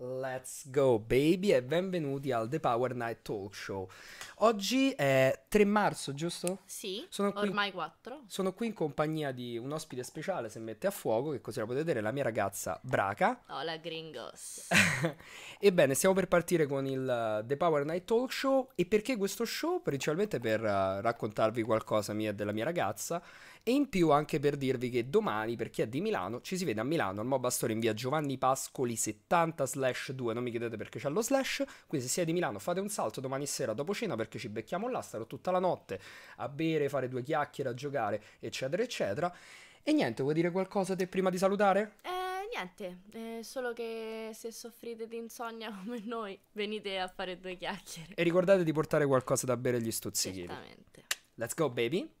Uh, Let's go baby e benvenuti al The Power Night Talk Show. Oggi è 3 marzo, giusto? Sì, sono qui, ormai 4. Sono qui in compagnia di un ospite speciale, se mette a fuoco, che così la potete vedere, la mia ragazza Braca. Hola gringos. Ebbene, stiamo per partire con il eh, The Power Night Talk Show e perché questo show? Principalmente per uh, raccontarvi qualcosa mia e della mia ragazza e in più anche per dirvi che domani, per chi è di Milano, ci si vede a Milano al Mob Store in via Giovanni Pascoli 70 slash 2, non mi chiedete perché c'è lo slash, quindi se siete di Milano fate un salto domani sera dopo cena perché ci becchiamo là, starò tutta la notte a bere, fare due chiacchiere, a giocare, eccetera, eccetera. E niente, vuoi dire qualcosa te prima di salutare? Eh niente, eh, solo che se soffrite di insonnia come noi, venite a fare due chiacchiere. E ricordate di portare qualcosa da bere agli stuzzichini. Esattamente. Let's go, baby!